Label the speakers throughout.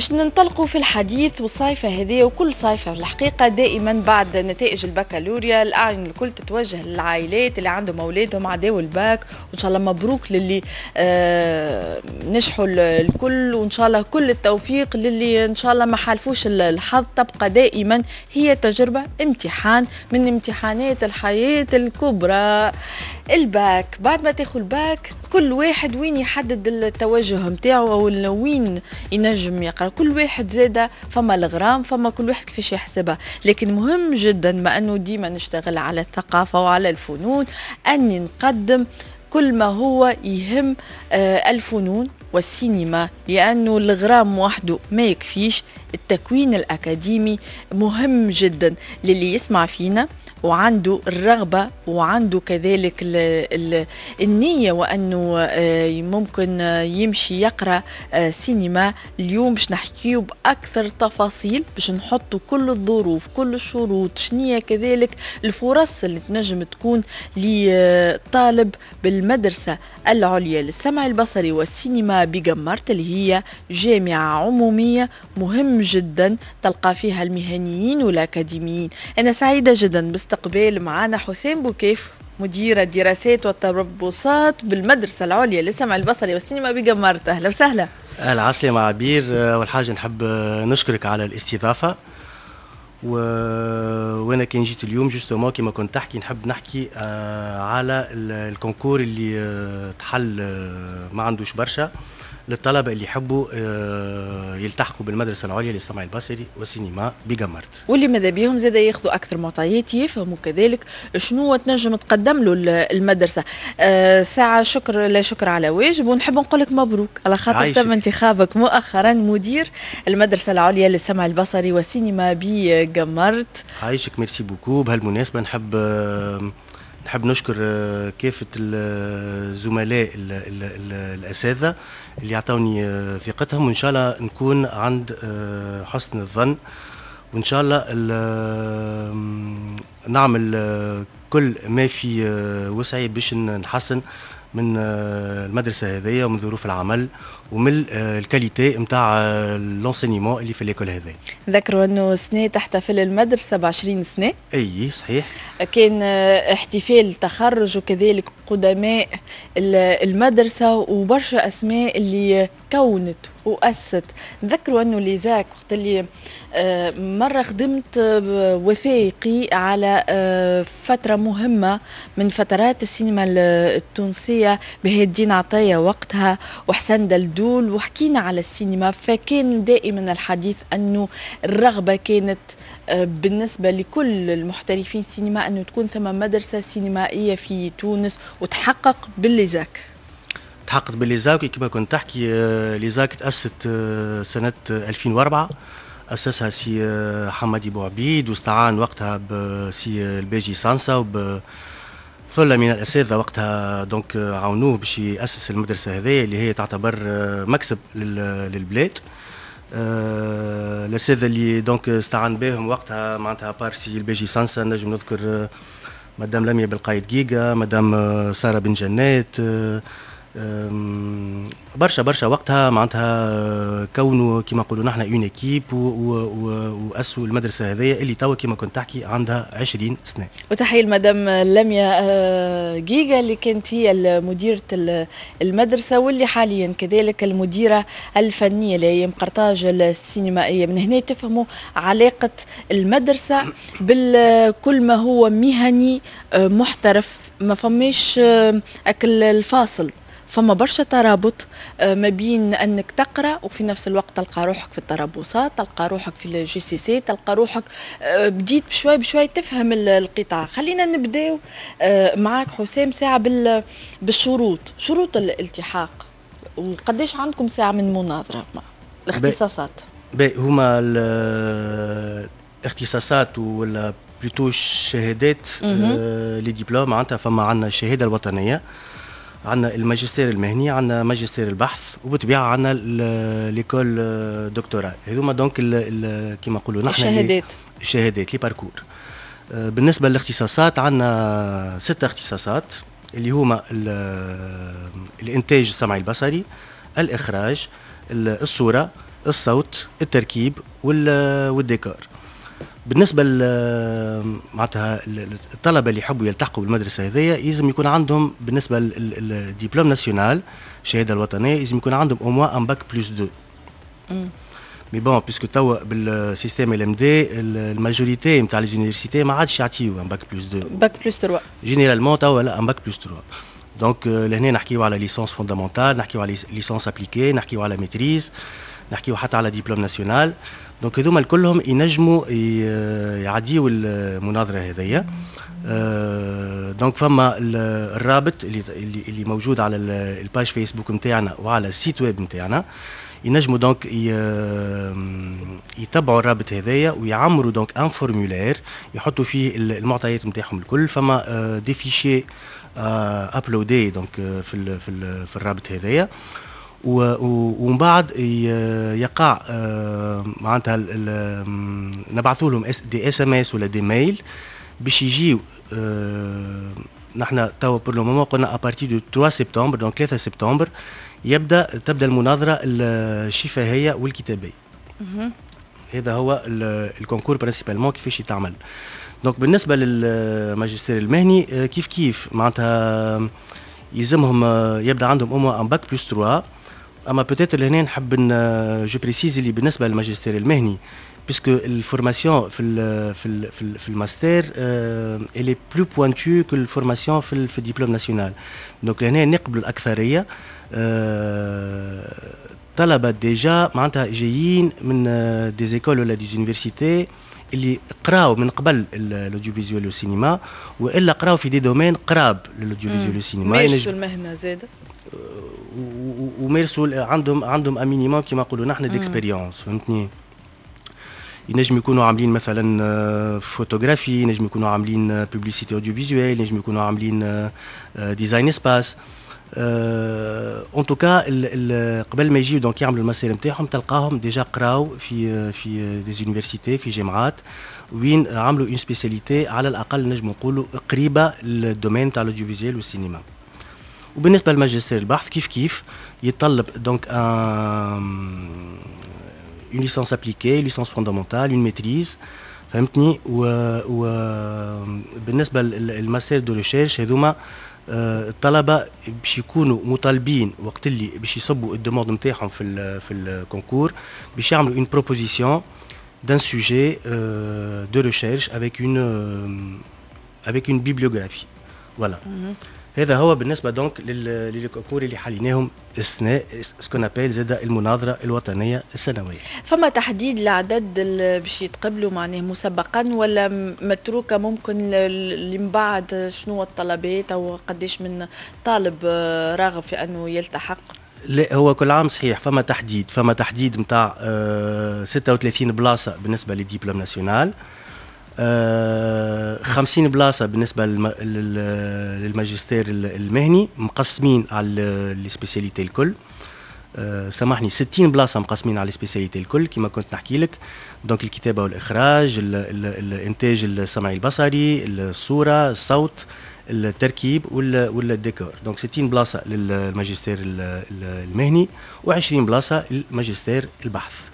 Speaker 1: باش ننطلقوا في الحديث والصيفة هذه وكل صيفة الحقيقة دائما بعد نتائج البكالوريا الأعين الكل تتوجه للعائلات اللي عندهم أولادهم عداو الباك وإن شاء الله مبروك للي آه، نجحوا الكل وإن شاء الله كل التوفيق للي إن شاء الله ما حالفوش الحظ تبقى دائما هي تجربة امتحان من امتحانات الحياة الكبرى الباك بعد ما تاخذ الباك كل واحد وين يحدد التوجه نتاعو او وين ينجم يقرا كل واحد زادا فما الغرام فما كل واحد كيفاش يحسبها لكن مهم جدا ما انه ديما نشتغل على الثقافه وعلى الفنون اني نقدم كل ما هو يهم آه، الفنون والسينما لأنه الغرام وحده ما يكفيش التكوين الأكاديمي مهم جدا للي يسمع فينا وعنده الرغبة وعنده كذلك الـ الـ النية وأنه آه، ممكن يمشي يقرأ آه، سينما اليوم باش نحكيو بأكثر تفاصيل باش نحطوا كل الظروف كل الشروط شنية كذلك الفرص اللي تنجم تكون لطالب بالمدرسة العليا للسمع البصري والسينما بجمارت اللي هي جامعة عمومية مهم جدا تلقى فيها المهنيين والأكاديميين أنا سعيدة جدا بس استقبال معانا حسام بوكيف مدير الدراسات والتربصات بالمدرسة العليا للسمع البصري والسينما بجمارة أهلا وسهلا
Speaker 2: أهلا مع عبير أول حاجة نحب نشكرك على الاستضافة و... وانا كان جيت اليوم جوستومون كيما كنت تحكي نحب نحكي آه، على الكونكور اللي آه، تحل آه، ما عندوش برشا للطلبة اللي يحبوا آه، يلتحقوا بالمدرسة العليا للسمع البصري والسينما بجمرت
Speaker 1: واللي ماذا بيهم زادا ياخذوا أكثر معطيات يفهموا كذلك شنو تنجم تقدم له المدرسة آه، ساعة شكر لا شكر على واجب ونحب نقول لك مبروك على خاطر تم انتخابك مؤخرا مدير المدرسة العليا للسمع البصري والسينما بجمرت
Speaker 2: عايشك ميرسي بوكو بهالمناسبة نحب نحب نشكر آه، كافة الزملاء آه، الأساتذة اللي عطوني آه، ثقتهم وإن شاء الله نكون عند حسن الظن وإن شاء الله نعمل كل ما في وسعي باش نحسن من المدرسة هذه ومن ظروف العمل ومن آه، الكاليتي نتاع لونسينيمون آه، اللي في ليكول هذا
Speaker 1: ذكروا انه سنه تحتفل المدرسه ب 20 سنه
Speaker 2: اي صحيح
Speaker 1: كان آه، احتفال تخرج وكذلك قدماء المدرسه وبرشا اسماء اللي كونت وأسست ذكروا أنه ليزاك وقت اللي مرة خدمت وثائقي على فترة مهمة من فترات السينما التونسية بهدين الدين عطية وقتها وحسن دلدو العدول وحكينا على السينما فكان دائما الحديث أنه الرغبة كانت آه، بالنسبة لكل المحترفين السينما أنه تكون ثم مدرسة سينمائية في تونس وتحقق بالليزاك
Speaker 2: تحقق بالليزاك كما كنت تحكي آه، ليزاك تأسست آه، سنة 2004 أسسها سي حمادي بوعبيد واستعان وقتها بسي الباجي سانسا وب فله من الاساتذه وقتها دونك آه، عاونوه باش ياسس المدرسه هذه اللي هي تعتبر آه، مكسب للبلاد آه، الاساتذه اللي دونك استعان بهم وقتها معناتها بارسي الباجي سانسا نجم نذكر مدام لميا بالقايد جيجا مدام ساره بن جنات برشا برشا وقتها معناتها كونه كما نقولوا نحن اون ايكيب واسسوا المدرسه هذيا اللي توا كما كنت تحكي عندها 20 سنه.
Speaker 1: وتحيه لمدام لميا أه، جيجا اللي كانت هي مديره المدرسه واللي حاليا كذلك المديره الفنيه اللي هي مقرطاج السينمائيه من هنا تفهموا علاقه المدرسه بكل ما هو مهني أه، محترف ما فماش أه، اكل الفاصل فما برشا ترابط آه، ما بين انك تقرا وفي نفس الوقت تلقى روحك في الترابصات تلقى روحك في الجي سي سي تلقى روحك آه، بديت بشوي بشوي تفهم القطاع خلينا نبداو آه، معاك حسام ساعه بالشروط شروط الالتحاق وقداش عندكم ساعه من مناظره مع الاختصاصات
Speaker 2: باهي هما الاختصاصات ولا بلوتو الشهادات لي ديبلوم معناتها فما عندنا الشهاده الوطنيه عندنا الماجستير المهني عندنا ماجستير البحث وبالطبيعه عندنا ليكول دكتوراه هذوما دونك كيما نقولوا نحن الشهادات الشهادات لي باركور آه، بالنسبه للاختصاصات عندنا ستة اختصاصات اللي هما الانتاج السمعي البصري الاخراج الصوره الصوت التركيب والديكور بالنسبه معناتها الطلبه اللي يحبوا يلتحقوا بالمدرسه هذيا لازم يكون عندهم بالنسبه للدبلوم ناسيونال الشهاده الوطنيه لازم يكون عندهم او موان ان باك بلس 2 مي بون بيسكو توا بالسيستيم ال ام دي الماجوريتي نتاع ليزونيفرسيتي ما عادش يعطيو ان باك بلس 2 باك بلس 3 جينيرالمون توا لا ان باك بلس 3 دونك لهنا نحكيو على ليسونس فوندامونتال نحكيو على ليسونس ابليكي نحكيو على ميتريز نحكيو حتى على دبلوم ناسيونال دونك هذوما كلهم ينجموا يعديوا المناظره هذيا آه، دونك فما الرابط اللي اللي موجود على الباج فيسبوك نتاعنا وعلى السيت ويب نتاعنا ينجموا دونك يتبعوا الرابط هذايا ويعمروا دونك ان فورمولير يحطوا فيه المعطيات نتاعهم الكل فما دي فيشي ابلودي دونك في في الرابط هذايا ومن بعد يقع آه، معناتها نبعثوا لهم دي اس ام اس ولا دي ميل باش يجيو آه، نحن توا بور لو مومون قلنا ابارتي دو 3 سبتمبر دونك 3 سبتمبر يبدا تبدا المناظره الشفهيه والكتابيه هذا هو الكونكور برانسيبالمون كيفاش يتعمل دونك بالنسبه للماجستير المهني آه، كيف كيف معناتها يلزمهم يبدا عندهم اوموا ان باك بلس 3 اما بوتيتر هنا نحب جو بريسيزي اللي بالنسبه للماجستير المهني puisque la formation le master elle est plus pointue que la formation dans le diplôme national. Donc là, نقبل الأكثرية طلبة déjà معناتها جايين من des écoles ou des universités اللي قراو من قبل الاوديوفيزيوال والسينما والا قراو في دي دومين قراب للاوديوفيزيوال والسينما. ماشوا
Speaker 1: المهنة زاده
Speaker 2: ومارسوا عندهم عندهم امينيموم كيما نقولوا نحن ديكسبيريونس فهمتني ينجم يكونوا عاملين مثلا فوتوغرافي آه، ينجم يكونوا عاملين بوبليسيتي اوديو فيزويل ينجم يكونوا عاملين ديزاين اسباس اون توكا قبل ما يجيو دونك يعملوا المسير نتاعهم تلقاهم ديجا قراو في آه، في دي آه، زونيفرسيتي في جامعات وين عملوا اون سبيسياليتي على الاقل نجم نقولوا قريبه للدومين تاع الاوديو فيزويل والسينما وبالنسبه لماجستير البحث كيف كيف يتطلب دونك اون ليسونس ابليكي licence fondamentale, une maîtrise. فهمتني وبالنسبه للماستر دو ريشيرش هذوما الطلبه باش يكونوا مطالبين وقت اللي باش نتاعهم d'un sujet de recherche avec une, avec une bibliographie. Voilà. هذا هو بالنسبة دونك للكونكور اللي حليناهم اثناء سكون ابيل زاد المناظرة الوطنية السنوية.
Speaker 1: فما تحديد لعدد اللي باش يتقبلوا معناه مسبقا ولا متروكة ممكن اللي من بعد شنو الطلبات او قداش من طالب آه، راغب في انه يلتحق؟
Speaker 2: لا هو كل عام صحيح فما تحديد فما تحديد نتاع 36 آه، بلاصة بالنسبة للديبلوم ناسيونال آه، خمسين بلاصه بالنسبه للماجستير المهني مقسمين على السبيسياليتي الكل آه، سامحني 60 بلاصه مقسمين على السبيسياليتي الكل كما كنت نحكي لك دونك الكتابه والاخراج ال ال الانتاج السمعي البصري الصوره الصوت التركيب والديكور دونك 60 بلاصه للماجستير المهني و20 بلاصه للماجستير البحث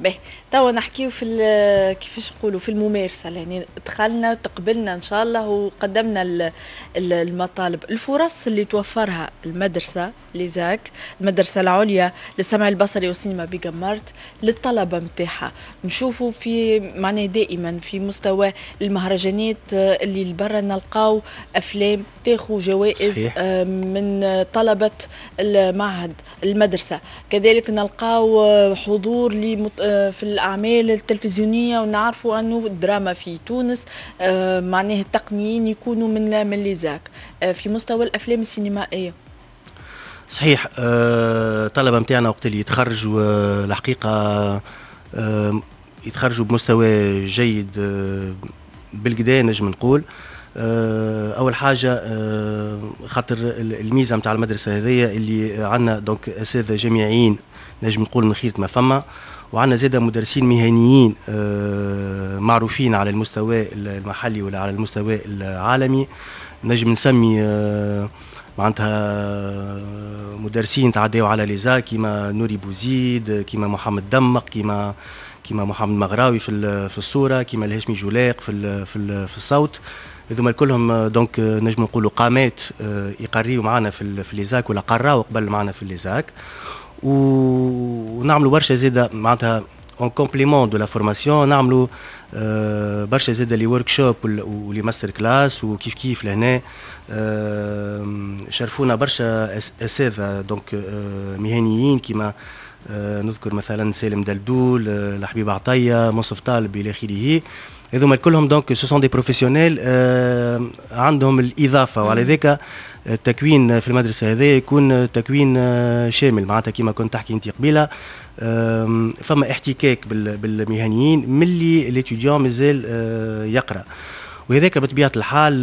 Speaker 1: باهي توا نحكيو في كيفاش نقولوا في الممارسه يعني دخلنا تقبلنا ان شاء الله وقدمنا المطالب الفرص اللي توفرها المدرسه لزاك المدرسه العليا للسمع البصري والسينما بجمارت للطلبه نتاعها نشوفوا في معناه دائما في مستوى المهرجانات آه، اللي لبرا نلقاو افلام تاخو جوائز صحيح. آه، من طلبه المعهد المدرسه كذلك نلقاو آه، حضور الدور اللي آه، في الاعمال التلفزيونيه ونعرفوا انه الدراما في تونس آه، معناه التقنيين يكونوا من من لي زاك آه، في مستوى الافلام السينمائيه
Speaker 2: صحيح الطلبه نتاعنا وقت اللي يتخرجوا الحقيقه يتخرجوا بمستوى جيد بالقدا نجم نقول آه، اول حاجه آه، خاطر الميزه نتاع المدرسه هذيا اللي عندنا دونك اساتذه جامعيين نجم نقول من خيره ما فما وعندنا زادة مدرسين مهنيين آه، معروفين على المستوى المحلي ولا على المستوى العالمي نجم نسمي معناتها مدرسين تعداو على ليزا كيما نوري بوزيد كيما محمد دمق كيما كيما محمد مغراوي في في الصوره كيما الهاشمي جولاق في في الصوت هذوما كلهم آه، دونك آه، نجم نقولوا قامات آه، يقريوا معنا في في ليزاك ولا قراوا قبل معنا في ليزاك ونعملوا برشا زيادة معناتها اون كومبليمون دو لا فورماسيون نعملوا برشا زيادة لي ورك شوب ولي ماستر كلاس وكيف كيف لهنا شرفونا برشا اساتذه دونك مهنيين كيما نذكر مثلا سالم دلدول الحبيب عطيه مصطفى طالب الى اخره هذوما كلهم دونك سو سون دي بروفيسيونيل عندهم الاضافه وعلى ذاك التكوين آه، في المدرسه هذا يكون آه، تكوين آه، شامل معناتها كما كنت تحكي انت قبيله فما احتكاك بالمهنيين ملي ليتيديون مازال يقرا وهذاك بطبيعه الحال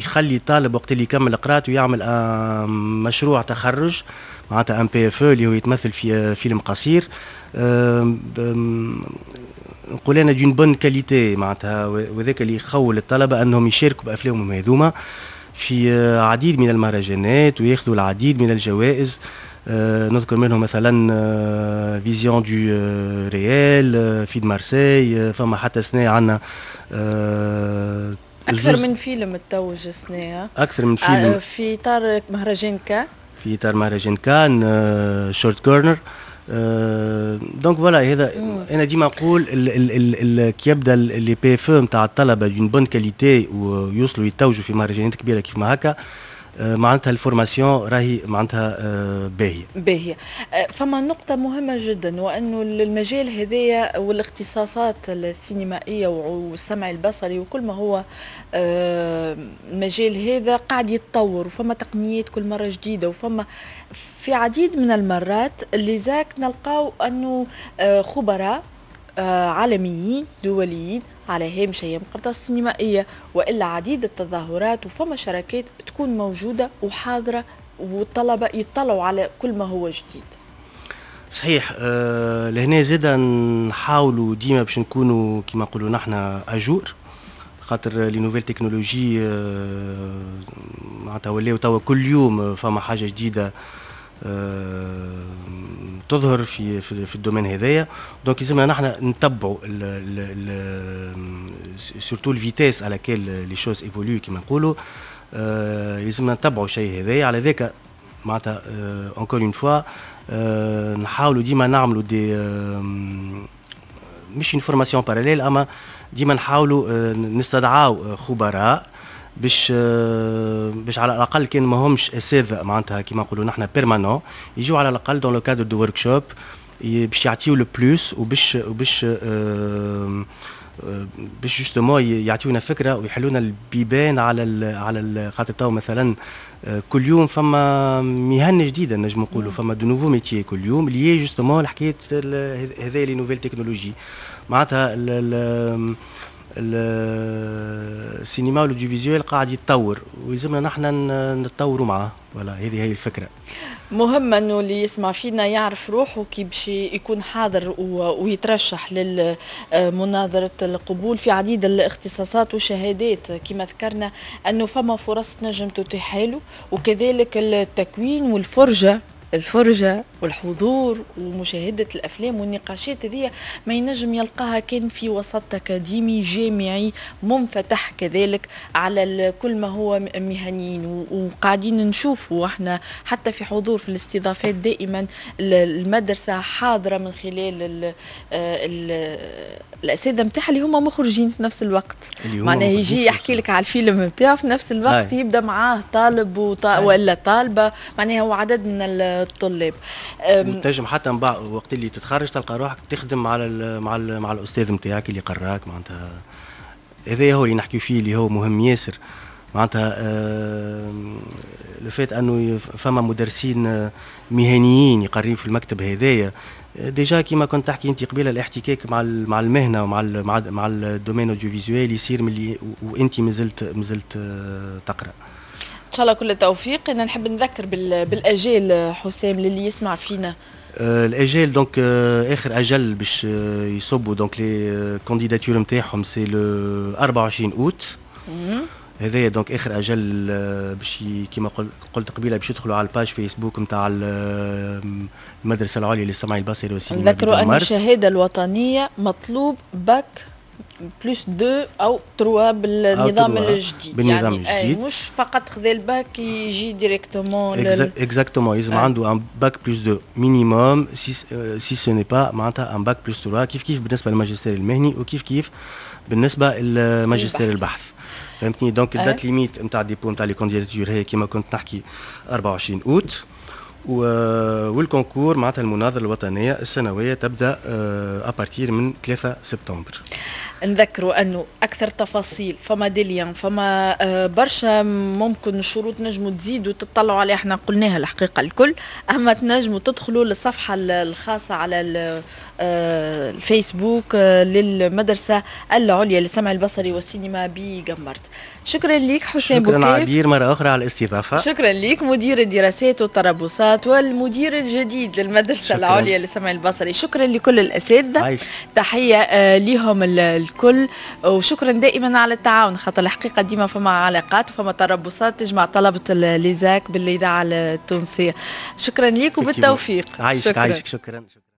Speaker 2: يخلي الطالب وقت اللي يكمل قراءته يعمل مشروع تخرج معناتها ام بي اف اللي هو يتمثل في فيلم قصير نقول انا دون بون كاليتي معناتها وذاك اللي يخول الطلبه انهم يشاركوا بافلامهم هذوما في آه، عديد من المهرجانات وياخذوا العديد من الجوائز آه، نذكر منهم مثلا فيزيون دو ريال في مارسي فما حتى سنة عندنا آه، اكثر من
Speaker 1: فيلم توج سنة اكثر من فيلم في اطار مهرجان كان
Speaker 2: في اطار مهرجان كان شورت كورنر دونك فوالا هذا انا ديما نقول كي يبدا لي بي اف نتاع الطلبه دون بون كاليتي ويوصلوا يتوجوا في مهرجانات كبيره كيف ما هكا آه، معناتها الفورماسيون راهي معناتها آه، باهيه
Speaker 1: باهيه آه، فما نقطه مهمه جدا وانه المجال هذايا والاختصاصات السينمائيه والسمع البصري وكل ما هو المجال هذا قاعد يتطور وفما تقنيات كل مره جديده وفما في عديد من المرات اللي زاك نلقاو انه خبراء عالميين دوليين على هامش أيام قرطاس السينمائية وإلا عديد التظاهرات وفما شراكات تكون موجودة وحاضرة والطلبة يطلعوا على كل ما هو جديد
Speaker 2: صحيح أه لهنا زيدا نحاولوا ديما باش نكونوا كما نقولوا نحن اجور خاطر لي نوفيل تكنولوجي آه، معناتها ولاو توا كل يوم فما حاجه جديده آه، تظهر في في, في الدومين هذايا دونك يلزمنا نحن نتبعوا سورتو الفيتيس على كال لي شوز ايفولي كيما نقولوا آه، يلزمنا نتبعوا الشيء هذايا على ذاك معناتها اونكور اون فوا نحاولوا ديما نعملوا دي آه، مش اون فورماسيون باراليل اما ديما نحاولوا نستدعاو خبراء باش باش على الاقل كان ما همش اساتذه معناتها كيما نقولوا نحن بيرمانون يجوا على الاقل دون لو كادر دو ورك شوب باش يعطيو لو بلوس وباش وباش باش جوستومون يعطيونا فكره ويحلونا البيبان على الـ على خاطر تو مثلا آه، كل يوم فما مهن جديده نجم نقولوا نعم. فما دو نوفو ميتيي كل يوم اللي هي جوستومون حكايه هذايا لي نوفيل تكنولوجي معناتها السينما والاوديوفيزيوال قاعد يتطور ويلزمنا نحن نتطوروا معاه ولا هذه هي الفكره
Speaker 1: مهم انه اللي يسمع فينا يعرف روحه كي باش يكون حاضر ويترشح للمناظره القبول في عديد الاختصاصات والشهادات كما ذكرنا انه فما فرص نجم تتيح له وكذلك التكوين والفرجه الفرجة والحضور ومشاهده الافلام والنقاشات هذه ما ينجم يلقاها كان في وسط اكاديمي جامعي منفتح كذلك على كل ما هو مهنيين وقاعدين نشوفوا احنا حتى في حضور في الاستضافات دائما المدرسه حاضره من خلال آه، الاساتذه نتاعها اللي هما مخرجين في نفس الوقت معناها يجي يحكي لك على الفيلم نتاعو في نفس الوقت هاي. يبدا معاه طالب وط... ولا طالبه معناها هو عدد من الطلاب
Speaker 2: تنجم حتى من بعد وقت اللي تتخرج تلقى روحك تخدم على الـ مع الـ مع الاستاذ نتاعك اللي قراك معناتها هذا هو اللي نحكي فيه اللي هو مهم ياسر معناتها آه لفات انه فما مدرسين مهنيين يقريوا في المكتب هذايا ديجا كيما كنت تحكي انت قبيله الاحتكاك مع مع المهنه ومع مع, مع الدومين اوديو فيزوال يصير ملي وانت مازلت مازلت أه، تقرا
Speaker 1: شاء الله كل التوفيق انا نحب نذكر بالاجال حسام للي يسمع فينا
Speaker 2: آه، الاجال دونك آه، اخر اجل باش آه، يصبوا دونك لي كانديداتور نتاعهم سي لو 24 اوت هذايا دونك اخر اجل باش كيما قلت قبيله باش يدخلوا على الباج فيسبوك نتاع المدرسه العليا للسمع البصري والسينما نذكروا ان الشهاده
Speaker 1: الوطنيه مطلوب باك بلوس دو او تروا بالنظام الجديد بالنظام يعني الجديد. مش فقط خذا الباك يجي ديريكتومون
Speaker 2: اكزاكتومون لازم عنده ان باك بلوس دو مينيموم سي سي سوني با معناتها ان باك بلوس تروا كيف كيف بالنسبه للماجستير المهني وكيف كيف بالنسبه للماجستير البحث. فهمتني دونك الدات ليميت نتاع ديبو نتاع لي كونديتور هي كيما كنت نحكي 24 اوت و... والكونكور معناتها المناظره الوطنيه السنويه تبدا ابارتير من 3 سبتمبر
Speaker 1: نذكروا انه اكثر تفاصيل فما ديليان فما آه، برشا ممكن شروط نجموا تزيدوا تطلعوا عليها احنا قلناها الحقيقه الكل اما تنجموا تدخلوا للصفحه الخاصه على آه، الفيسبوك آه، للمدرسه العليا للسمع البصري والسينما بجمرت شكرا لك حسين شكرا عبير
Speaker 2: مره اخرى على الاستضافه شكرا
Speaker 1: لك مدير الدراسات والتربصات والمدير الجديد للمدرسه شكرا. العليا للسمع البصري شكرا لكل الاساتذه تحيه لهم الكل وشكرا دائما على التعاون خاطر الحقيقه ديما فما علاقات وفما تربصات تجمع طلبه ليزاك بالاذاعه التونسيه شكرا ليك وبالتوفيق عايشك عايشك شكرا, عايش
Speaker 2: شكرا. شكرا.